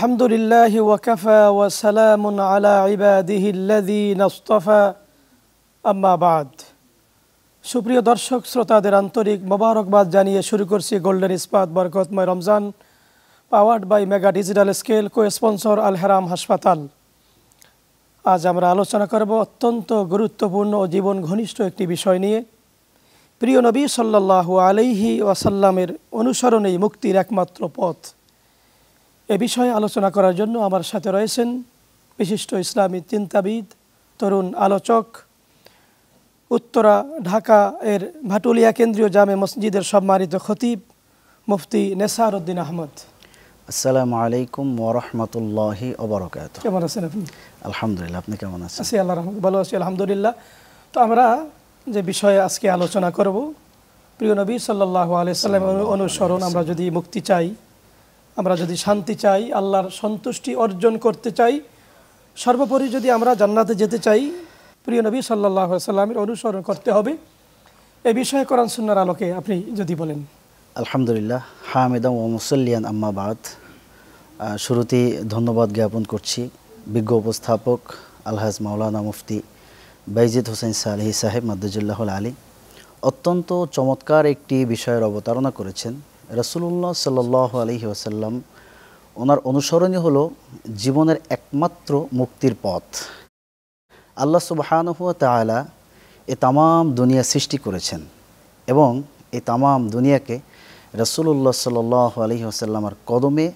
الحمد لله وكفى وسلام على عباده الذين اصطفى أما بعد সুপ্রিয় দর্শক শ্রোতাদের আন্তরিক মোবারকবাদ জানিয়ে শুরু করছি গোল্ডেন ইস্পাত বরকতময় Ramzan powered by mega digital scale co sponsor আল হাসপাতাল আজ আমরা আলোচনা করব অত্যন্ত গুরুত্বপূর্ণ ও জীবন ঘনিষ্ঠ একটি বিষয় নিয়ে প্রিয় নবী সাল্লাল্লাহু আলাইহি ওয়াসাল্লামের অনুসরণেই মুক্তির একমাত্র পথ এ বিষয়ে আলোচনা করার জন্য আমার সাথে রয়েছেন বিশিষ্ট ইসলামী চিন্তাবিদ তরুণ আলোচক উত্তরা ঢাকা এর ভাটুলিয়া কেন্দ্রীয় জামে মসজিদের সম্মানিত খতিব মুফতি নেসার উদ্দিন আহমদ আসসালামু আলাইকুম ওরহমতুল্লাহি ওবরকাত কেমন আছেন আপনি আলহামদুলিল্লাহ আপনি কেমন আছেন আছি আল্লাহ রহমত ভালো আছি আলহামদুলিল্লাহ তো আমরা যে বিষয়ে আজকে আলোচনা করব প্রিয় নবী সাল্লাহ আলিয়া সাল্লাম অনুসরণ আমরা যদি মুক্তি চাই আমরা যদি শান্তি চাই আল্লাহর সন্তুষ্টি অর্জন করতে চাই সর্বোপরি যদি আমরা জান্নাতে যেতে চাই প্রিয় নবী সাল্লাহ সাল্লামের অনুসরণ করতে হবে এ বিষয়ে কোরআন সুন্নার আলোকে আপনি যদি বলেন আলহামদুলিল্লাহ হামিদাম ও মুসল্লিয়ান আম্মাবাদ শুরুতেই ধন্যবাদ জ্ঞাপন করছি বিজ্ঞ উপস্থাপক আলহাজ মাওলানা মুফতি বাইজিদ হোসেন সাহি সাহেব মাদ্দুজুল্লাহ আলী অত্যন্ত চমৎকার একটি বিষয়ের অবতারণা করেছেন রসুল্লাহ সাল আলহি ওসাল্লাম ওনার অনুসরণই হলো জীবনের একমাত্র মুক্তির পথ আল্লাহ সুবাহানহুয়া তালা এ তামাম দুনিয়া সৃষ্টি করেছেন এবং এই তামাম দুনিয়াকে রসুল্লাহ সাল্লাহ আলহি আসাল্লামার কদমে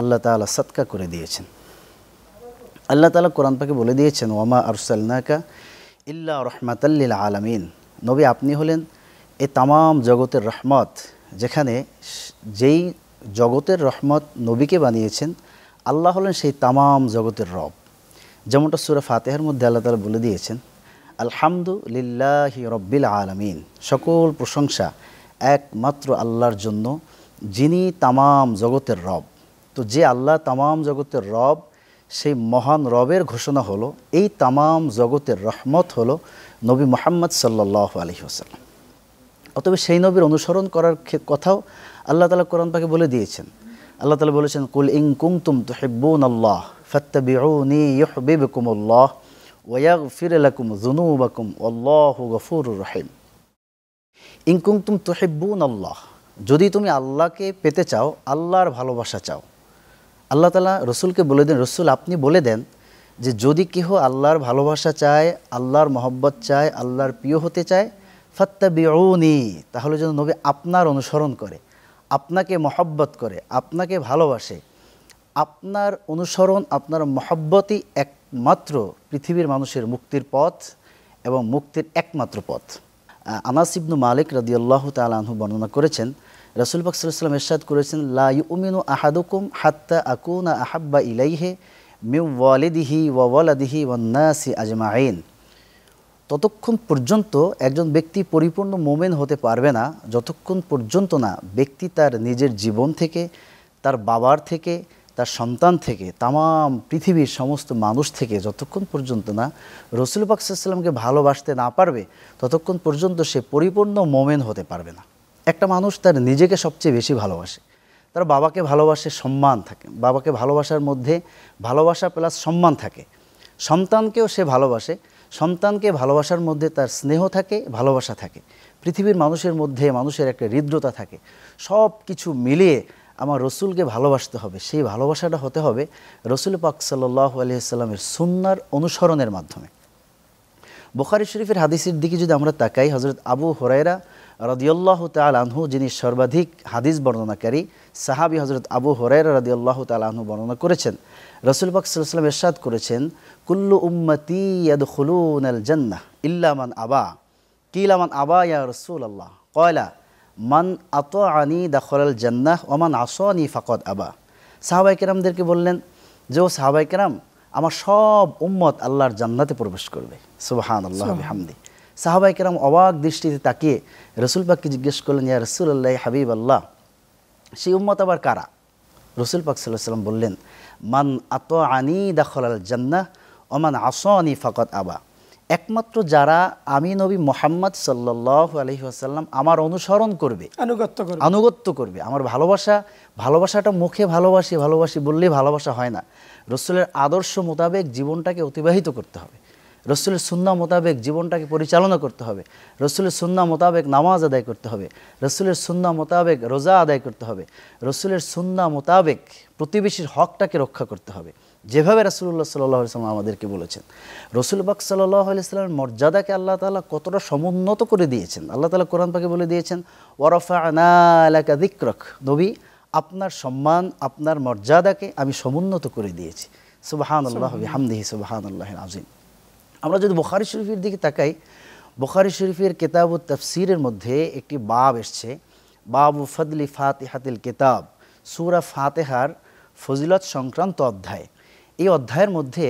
আল্লাহ তালা সৎকা করে দিয়েছেন আল্লাহ তালা কোরআন পাকে বলে দিয়েছেন ওমা আরসাল্নাকা ইল্লা রহমাতাল্লিল আলামিন নবী আপনি হলেন এ তামাম জগতের রহমত যেখানে যেই জগতের রহমত নবীকে বানিয়েছেন আল্লাহ হলেন সেই তামাম জগতের রব যেমনটা সুরা ফাতেহার মধ্যে আল্লাহ তালা বলে দিয়েছেন আলহামদু লিল্লাহি রব্বিল আলমিন সকল প্রশংসা একমাত্র আল্লাহর জন্য যিনি তামাম জগতের রব তো যে আল্লাহ তামাম জগতের রব সেই মহান রবের ঘোষণা হলো এই তামাম জগতের রহমত হলো নবী মোহাম্মদ সাল্লাহ আলহি আসাল্লাম অতবে সেই নবীর অনুসরণ করার কথাও আল্লাহ তালা কোরআন পাকে বলে দিয়েছেন আল্লাহ তালা বলেছেন কুল ইং তুম তো হেব্বুন আল্লাহ ফত্তাবিউনি ওয়াগ ফিরালাকুম জুনুবাকুম আল্লাহ গফুর রহিম ইং কুমতুম তো হেব্বুন আল্লাহ যদি তুমি আল্লাহকে পেতে চাও আল্লাহর ভালোবাসা চাও আল্লাহ তালা রসুলকে বলে দেন রসুল আপনি বলে দেন যে যদি কেহ আল্লাহর ভালোবাসা চায় আল্লাহর মহব্বত চায় আল্লাহর প্রিয় হতে চায় ফাত্তাবিউনি তাহলে যেন নবী আপনার অনুসরণ করে আপনাকে মহব্বত করে আপনাকে ভালোবাসে আপনার অনুসরণ আপনার মহব্বতই একমাত্র পৃথিবীর মানুষের মুক্তির পথ এবং মুক্তির একমাত্র পথ আনাস ইবনু মালিক রাদিয়াল্লাহ তালাহু বর্ণনা করেছেন রসুল বাকসাল্লাম এরশাদ করেছেন লা ইউমিনু আহাদুকুম হাত্তা আকুনা আহাব্বা ইলাইহে মিউ ওয়ালিদিহি ওয়ালাদিহি ওয়ান্নাসি আইন ততক্ষণ পর্যন্ত একজন ব্যক্তি পরিপূর্ণ মোমেন হতে পারবে না যতক্ষণ পর্যন্ত না ব্যক্তি তার নিজের জীবন থেকে তার বাবার থেকে তার সন্তান থেকে তাম পৃথিবীর সমস্ত মানুষ থেকে যতক্ষণ পর্যন্ত না রসুল পাকসাল্লামকে ভালোবাসতে না পারবে ততক্ষণ পর্যন্ত সে পরিপূর্ণ মোমেন হতে পারবে না একটা মানুষ তার নিজেকে সবচেয়ে বেশি ভালোবাসে তার বাবাকে ভালোবাসে সম্মান থাকে বাবাকে ভালোবাসার মধ্যে ভালোবাসা প্লাস সম্মান থাকে সন্তানকেও সে ভালোবাসে সন্তানকে ভালোবাসার মধ্যে তার স্নেহ থাকে ভালোবাসা থাকে পৃথিবীর মানুষের মধ্যে মানুষের একটা হৃদ্রতা থাকে সব কিছু মিলিয়ে আমার রসুলকে ভালোবাসতে হবে সেই ভালোবাসাটা হতে হবে রসুল পাক সাল্লাহ আলিয়াল্লামের সুন্নার অনুসরণের মাধ্যমে বোখারি শরীফের হাদিসের দিকে যদি আমরা তাকাই হজরত আবু হরাইরা রদিউল্লাহ তাল আনহু যিনি সর্বাধিক হাদিস বর্ণনাকারী সাহাবি হজরত আবু হরাইরা রদিউল্লাহ তাল আনহু বর্ণনা করেছেন রসুল সাল্লাম এরশাদ করেছেন কুল্লু উম্মতি জন্না আল জান্নাহ ইল্লামান আবা কিলামান আবা ইয়া রসুল আল্লাহ কয়লা মান আত আনি দাখল জান্নাহ ওমান আসনি ফাকত আবা সাহাবাইকেরামদেরকে বললেন যে ও সাহাবাইকেরাম আমার সব উম্মত আল্লাহর জান্নাতে প্রবেশ করবে সুবাহান আল্লাহ হামদি সাহাবাইকেরাম অবাক দৃষ্টিতে তাকিয়ে রসুল পাককে জিজ্ঞেস করলেন ইয়া রসুল আল্লাহ হাবিব আল্লাহ সেই উম্মত আবার কারা রসুল পাক সাল্লাম বললেন মান আত আনি দাখলাল জান্না অমান আনি ফাকত আবা একমাত্র যারা আমি নবী মোহাম্মদ সাল্লাহ আলহি আসাল্লাম আমার অনুসরণ করবে আনুগত্য করবে আনুগত্য করবে আমার ভালোবাসা ভালোবাসাটা মুখে ভালোবাসি ভালোবাসি বললেই ভালোবাসা হয় না রসুলের আদর্শ মোতাবেক জীবনটাকে অতিবাহিত করতে হবে রসুলের সুন্না মোতাবেক জীবনটাকে পরিচালনা করতে হবে রসুলের সুন্না মোতাবেক নামাজ আদায় করতে হবে রসুলের সুন্না মোতাবেক রোজা আদায় করতে হবে রসুলের সুন্না মোতাবেক প্রতিবেশীর হকটাকে রক্ষা করতে হবে যেভাবে রসুল্লাহ সাল্লাহ সাল্লাম আমাদেরকে বলেছেন রসুল বাক সাল্লাহ আলিয়াল্লামের মর্যাদাকে আল্লাহ তালা কতটা সমুন্নত করে দিয়েছেন আল্লাহ তালা কোরআন পাকে বলে দিয়েছেন ওরফা আনা এলাকা দিক্রক নবী আপনার সম্মান আপনার মর্যাদাকে আমি সমুন্নত করে দিয়েছি সুবাহান আল্লাহ হামদিহি সুবাহান আল্লাহ আজিম আমরা যদি বোখারি শরীফের দিকে তাকাই বোখারি শরীফের কেতাব ও তফসিরের মধ্যে একটি বাব এসছে বাবু ফদলি ফাতেহাতিল কেতাব সুরা ফাতেহার ফজিলত সংক্রান্ত অধ্যায় এই অধ্যায়ের মধ্যে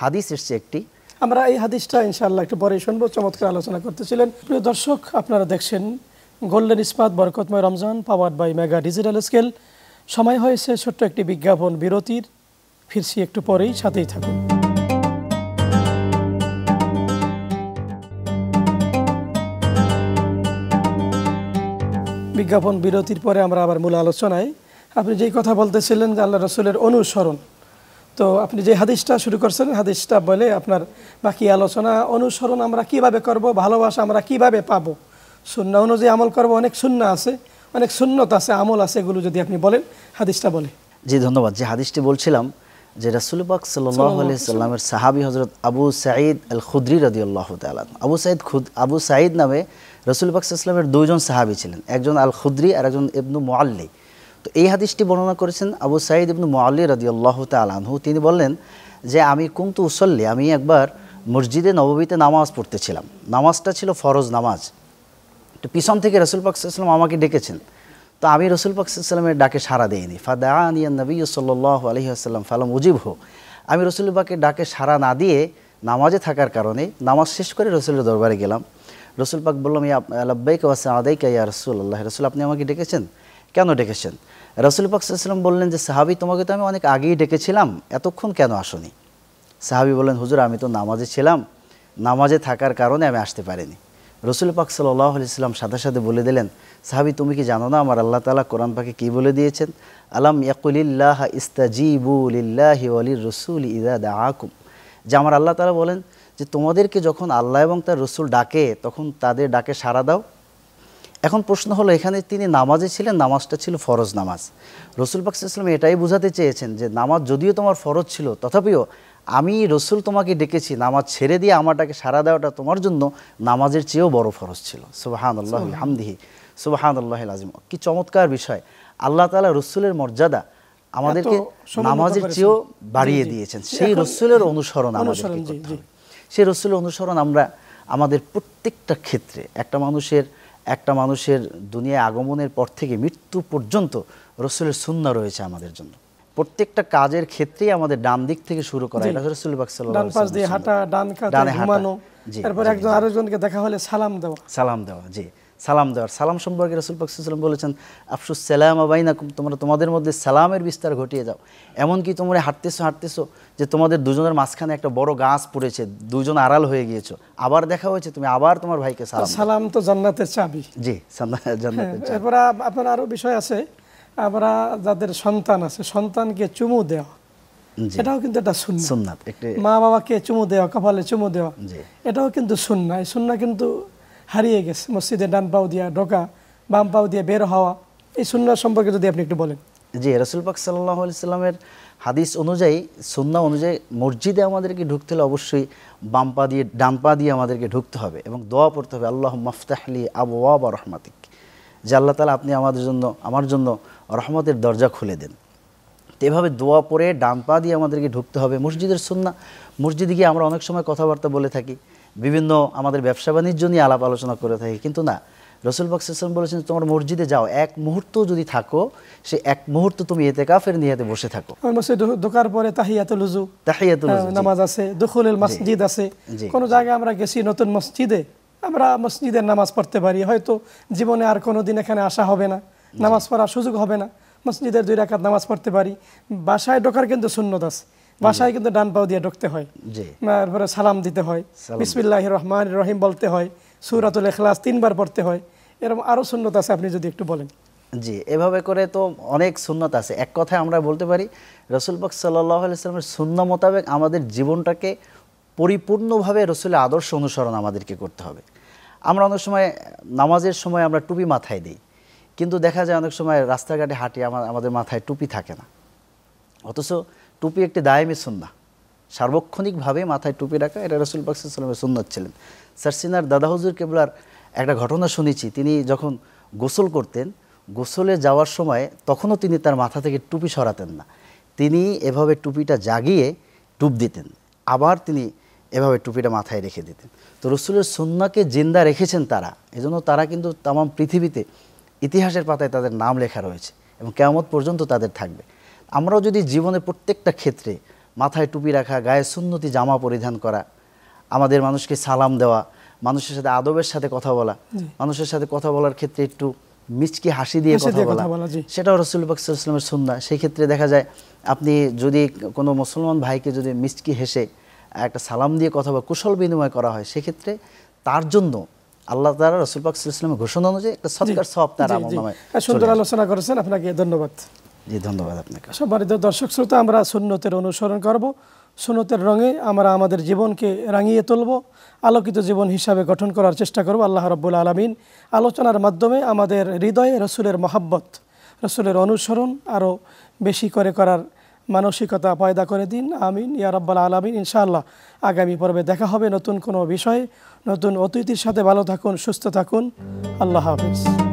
হাদিস এসছে একটি আমরা এই হাদিসটা ইনশাআল্লাহ একটু পরে শুনবো চমৎকার আলোচনা করতেছিলেন প্রিয় দর্শক আপনারা দেখছেন গোল্ডেন ইস্পাত বরকতময় Ramzan power by mega digital scale সময় হয়েছে ছোট্ট একটি বিজ্ঞাপন বিরতির ফিরছি একটু পরেই সাথেই থাকুন বিজ্ঞাপন বিরতির পরে আমরা আবার মূল আলোচনায় আপনি যেই কথা বলতেছিলেন যে আল্লাহ রসুলের অনুসরণ তো আপনি যে হাদিসটা শুরু করছেন হাদিসটা বলে আপনার বাকি আলোচনা অনুসরণ আমরা কিভাবে করব ভালোবাসা আমরা কিভাবে পাব শূন্য অনুযায়ী আমল করব অনেক শূন্য আছে অনেক শূন্যত আছে আমল আছে এগুলো যদি আপনি বলেন হাদিসটা বলে জি ধন্যবাদ যে হাদিসটি বলছিলাম যে রাসুলবাক সাল্লামের সাহাবি হজরত আবু সাঈদ আল খুদ্রি রদি আল্লাহ আবু সাঈদ খুদ আবু সাঈদ নামে রসুলবাক সাল্লামের দুইজন সাহাবি ছিলেন একজন আল খুদ্রি আর একজন ইবনু মোয়াল্লি তো এই হাদিসটি বর্ণনা করেছেন আবু সাঈদ ইবনু মোয়াল্লি রদি আল্লাহ তালানহু তিনি বললেন যে আমি কুমতু উসল্লি আমি একবার মসজিদে নববীতে নামাজ পড়তেছিলাম নামাজটা ছিল ফরজ নামাজ তো পিছন থেকে রসুলবাক সাল্লাম আমাকে ডেকেছেন তো আমি রসুল পাকসাল্লামের ডাকে সাড়া দেয়নি ফাদা আনিয়া নবী সাল আলহি আসাল্লাম ফালাম উজিব হো আমি রসুল পাকের ডাকে সাড়া না দিয়ে নামাজে থাকার কারণে নামাজ শেষ করে রসুলের দরবারে গেলাম রসুল পাক বললাম ইয়া আল্লাহকে ওয়াসে আদাইকা ইয়া রসুল আল্লাহ রসুল আপনি আমাকে ডেকেছেন কেন ডেকেছেন রসুল পাক সাল্লাম বললেন যে সাহাবি তোমাকে তো আমি অনেক আগেই ডেকেছিলাম এতক্ষণ কেন আসনি সাহাবি বললেন হুজুর আমি তো নামাজে ছিলাম নামাজে থাকার কারণে আমি আসতে পারিনি রসুল পাক সাল্লাহ ইসলাম সাদা সাথে বলে দিলেন সাহাবি তুমি কি জানো না আমার আল্লাহ তালা কোরআন পাকে কী বলে দিয়েছেন আলাম ইয়াকুলিল্লাহ ইস্তাজিবুলিল্লাহি আলী রসুল ইদা দা আকুম যে আমার আল্লাহ তালা বলেন যে তোমাদেরকে যখন আল্লাহ এবং তার রসুল ডাকে তখন তাদের ডাকে সাড়া দাও এখন প্রশ্ন হলো এখানে তিনি নামাজে ছিলেন নামাজটা ছিল ফরজ নামাজ রসুল পাকসাল্লাম এটাই বোঝাতে চেয়েছেন যে নামাজ যদিও তোমার ফরজ ছিল তথাপিও আমি রসুল তোমাকে ডেকেছি নামাজ ছেড়ে দিয়ে আমারটাকে সারা দেওয়াটা তোমার জন্য নামাজের চেয়েও বড় ফরজ ছিল সুবাহান হামদিহি সুবাহান আজিম কি চমৎকার বিষয় আল্লাহ তালা রসুলের মর্যাদা আমাদেরকে নামাজের চেয়েও বাড়িয়ে দিয়েছেন সেই রসুলের অনুসরণ আমাদের সেই রসুলের অনুসরণ আমরা আমাদের প্রত্যেকটা ক্ষেত্রে একটা মানুষের একটা মানুষের দুনিয়ায় আগমনের পর থেকে মৃত্যু পর্যন্ত রসুলের সুন্না রয়েছে আমাদের জন্য প্রত্যেকটা কাজের ক্ষেত্রেই আমাদের ডান দিক থেকে শুরু করা এটা রসুল ডান পাশ দিয়ে হাঁটা ডান কাঁধে ঘুমানো তারপর একজন আরেকজনকে দেখা হলে সালাম দেওয়া সালাম দেওয়া জি সালাম দেওয়ার সালাম সম্পর্কে রসুল পাকসুসাল্লাম বলেছেন আফসুস সালাম আবাইনাকুম তোমরা তোমাদের মধ্যে সালামের বিস্তার ঘটিয়ে যাও এমনকি তোমরা হাঁটতেছো হাঁটতেছো যে তোমাদের দুজনের মাঝখানে একটা বড় গাছ পড়েছে দুজন আড়াল হয়ে গিয়েছো আবার দেখা হয়েছে তুমি আবার তোমার ভাইকে সালাম সালাম তো জান্নাতের চাবি জি জান্নাতের হ্যাঁ, চাবি আপনার আরও বিষয় আছে আমরা যাদের সন্তান আছে সন্তানকে চুমু দেওয়া এটাও কিন্তু একটা সুন্নাত মা বাবাকে চুমু দেওয়া কপালে চুমু দেওয়া এটাও কিন্তু সুন্না এই সুন্না কিন্তু হারিয়ে গেছে মসজিদে ডান পাও দিয়া ঢোকা বাম পাও দিয়ে বের হওয়া এই সুন্না সম্পর্কে যদি আপনি একটু বলেন জি রসুল পাক সাল্লাহ সাল্লামের হাদিস অনুযায়ী সুন্না অনুযায়ী মসজিদে আমাদেরকে ঢুকতে হলে অবশ্যই বাম পা দিয়ে ডান পা দিয়ে আমাদেরকে ঢুকতে হবে এবং দোয়া পড়তে হবে আল্লাহ মফতাহলি আবু আবা রহমাতিক যে আল্লাহ তালা আপনি আমাদের জন্য আমার জন্য রহমতের দরজা খুলে দেন তো এভাবে দোয়া পরে ডান পা দিয়ে আমাদেরকে ঢুকতে হবে মসজিদের সুন্না মসজিদে গিয়ে আমরা অনেক সময় কথাবার্তা বলে থাকি বিভিন্ন আমাদের ব্যবসা বাণিজ্য নিয়ে আলাপ আলোচনা করে থাকি কিন্তু না রসুল বক্সেসম বলেছেন তোমার মসজিদে যাও এক মুহূর্ত যদি থাকো সে এক মুহূর্ত তুমি এতে কাফের নিয়ে বসে থাকো ঢোকার পরে হ্যাঁ, নামাজ আছে দুখুলের মসজিদ আছে কোনো জায়গায় আমরা গেছি নতুন মসজিদে আমরা মসজিদের নামাজ পড়তে পারি হয়তো জীবনে আর কোনো দিন এখানে আসা হবে না নামাজ পড়ার সুযোগ হবে না মসজিদের দুই রাকাত নামাজ পড়তে পারি বাসায় ঢোকার কিন্তু শূন্যত আছে বাসায় কিন্তু ডান পাও দিয়ে ঢুকতে হয় তারপরে সালাম দিতে হয় বিসমিল্লাহ রহমান রহিম বলতে হয় সুরাতুল এখলাস তিনবার পড়তে হয় এরকম আরও সুন্নত আছে আপনি যদি একটু বলেন জি এভাবে করে তো অনেক সুন্নত আছে এক কথায় আমরা বলতে পারি রসুলবাক সাল্লাহ আলাইস্লামের সুন্ন মোতাবেক আমাদের জীবনটাকে পরিপূর্ণভাবে রসুলের আদর্শ অনুসরণ আমাদেরকে করতে হবে আমরা অনেক সময় নামাজের সময় আমরা টুপি মাথায় দিই কিন্তু দেখা যায় অনেক সময় রাস্তাঘাটে হাঁটি আমাদের মাথায় টুপি থাকে না অথচ টুপি একটি দায়েমি সুন্না সার্বক্ষণিকভাবে মাথায় টুপি রাখা এটা রসুল পাকসামের সুন্নত ছিলেন সারসিনার দাদা হুজুর কেবলার একটা ঘটনা শুনেছি তিনি যখন গোসল করতেন গোসলে যাওয়ার সময় তখনও তিনি তার মাথা থেকে টুপি সরাতেন না তিনি এভাবে টুপিটা জাগিয়ে টুপ দিতেন আবার তিনি এভাবে টুপিটা মাথায় রেখে দিতেন তো রসুলের সন্নাকে জিন্দা রেখেছেন তারা এজন্য তারা কিন্তু তাম পৃথিবীতে ইতিহাসের পাতায় তাদের নাম লেখা রয়েছে এবং কেমত পর্যন্ত তাদের থাকবে আমরাও যদি জীবনের প্রত্যেকটা ক্ষেত্রে মাথায় টুপি রাখা গায়ে সুন্নতি জামা পরিধান করা আমাদের মানুষকে সালাম দেওয়া মানুষের সাথে আদবের সাথে কথা বলা মানুষের সাথে কথা বলার ক্ষেত্রে একটু মিচকি হাসি দিয়ে কথা বলা সেটাও রসুল পাকসাল্লামের সুন্না সেই ক্ষেত্রে দেখা যায় আপনি যদি কোনো মুসলমান ভাইকে যদি মিচকি হেসে একটা সালাম দিয়ে কথা বলা কুশল বিনিময় করা হয় সেক্ষেত্রে তার জন্য আল্লাহ তারা রসুল ইসলামের ঘোষণা অনুযায়ী একটা সৎকার সব তারা সুন্দর আলোচনা করেছেন আপনাকে ধন্যবাদ জি ধন্যবাদ আপনাকে সম্মানিত দর্শক শ্রোতা আমরা সুন্নতের অনুসরণ করব সুন্নতের রঙে আমরা আমাদের জীবনকে রাঙিয়ে তুলব আলোকিত জীবন হিসাবে গঠন করার চেষ্টা করব আল্লাহ রব্বুল আলমিন আলোচনার মাধ্যমে আমাদের হৃদয়ে রসুলের মহাব্বত রসুলের অনুসরণ আরও বেশি করে করার মানসিকতা পয়দা করে দিন আমিন ইয়া রব্বাল আলমিন ইনশাআল্লাহ আগামী পর্বে দেখা হবে নতুন কোনো বিষয়ে নতুন অতিথির সাথে ভালো থাকুন সুস্থ থাকুন আল্লাহ হাফিজ